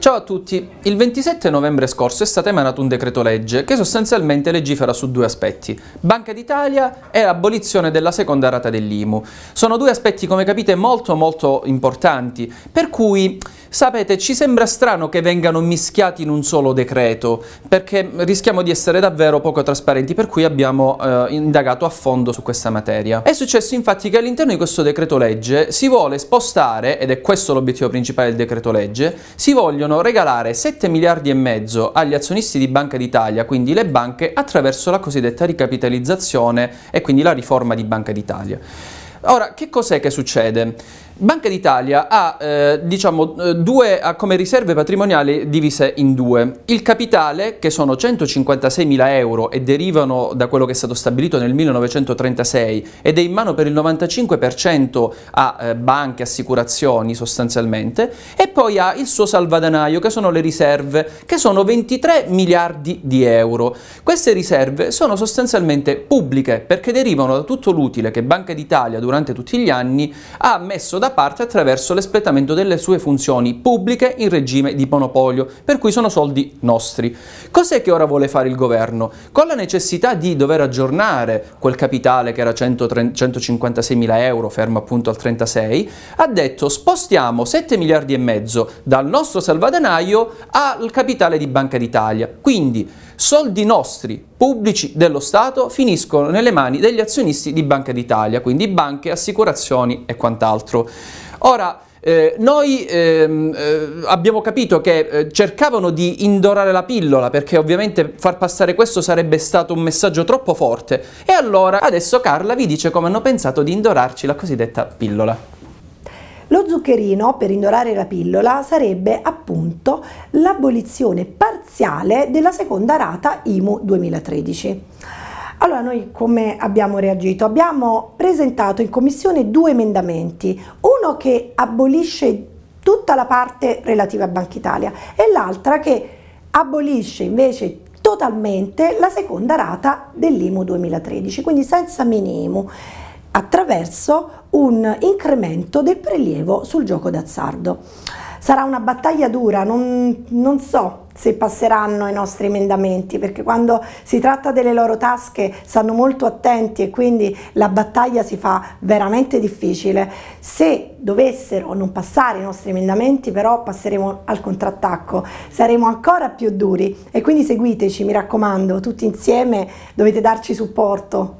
Ciao a tutti, il 27 novembre scorso è stato emanato un decreto legge che sostanzialmente legifera su due aspetti, Banca d'Italia e abolizione della seconda rata dell'IMU. Sono due aspetti come capite molto molto importanti, per cui sapete ci sembra strano che vengano mischiati in un solo decreto, perché rischiamo di essere davvero poco trasparenti, per cui abbiamo eh, indagato a fondo su questa materia. È successo infatti che all'interno di questo decreto legge si vuole spostare, ed è questo l'obiettivo principale del decreto legge, legge, si vogliono regalare 7 miliardi e mezzo agli azionisti di Banca d'Italia, quindi le banche, attraverso la cosiddetta ricapitalizzazione e quindi la riforma di Banca d'Italia. Ora, che cos'è che succede? Banca d'Italia ha, eh, diciamo, eh, due, ha come riserve patrimoniali divise in due. Il capitale, che sono 156 mila euro e derivano da quello che è stato stabilito nel 1936 ed è in mano per il 95% a eh, banche, assicurazioni sostanzialmente, e poi ha il suo salvadanaio, che sono le riserve, che sono 23 miliardi di euro. Queste riserve sono sostanzialmente pubbliche perché derivano da tutto l'utile che Banca d'Italia durante tutti gli anni ha messo da da parte attraverso l'espletamento delle sue funzioni pubbliche in regime di monopolio, per cui sono soldi nostri. Cos'è che ora vuole fare il governo? Con la necessità di dover aggiornare quel capitale che era 156 mila euro, fermo appunto al 36, ha detto spostiamo 7 miliardi e mezzo dal nostro salvadanaio al capitale di Banca d'Italia. Quindi soldi nostri, pubblici dello Stato, finiscono nelle mani degli azionisti di Banca d'Italia, quindi banche, assicurazioni e quant'altro. Ora, eh, noi ehm, eh, abbiamo capito che eh, cercavano di indorare la pillola perché ovviamente far passare questo sarebbe stato un messaggio troppo forte e allora adesso Carla vi dice come hanno pensato di indorarci la cosiddetta pillola. Lo zuccherino per indorare la pillola sarebbe appunto l'abolizione parziale della seconda rata IMU 2013. Allora noi come abbiamo reagito? Abbiamo presentato in commissione due emendamenti, uno che abolisce tutta la parte relativa a Banca Italia e l'altra che abolisce invece totalmente la seconda rata dell'IMU 2013, quindi senza minimo attraverso un incremento del prelievo sul gioco d'azzardo sarà una battaglia dura, non, non so se passeranno i nostri emendamenti, perché quando si tratta delle loro tasche stanno molto attenti e quindi la battaglia si fa veramente difficile. Se dovessero non passare i nostri emendamenti, però passeremo al contrattacco, saremo ancora più duri e quindi seguiteci, mi raccomando, tutti insieme dovete darci supporto.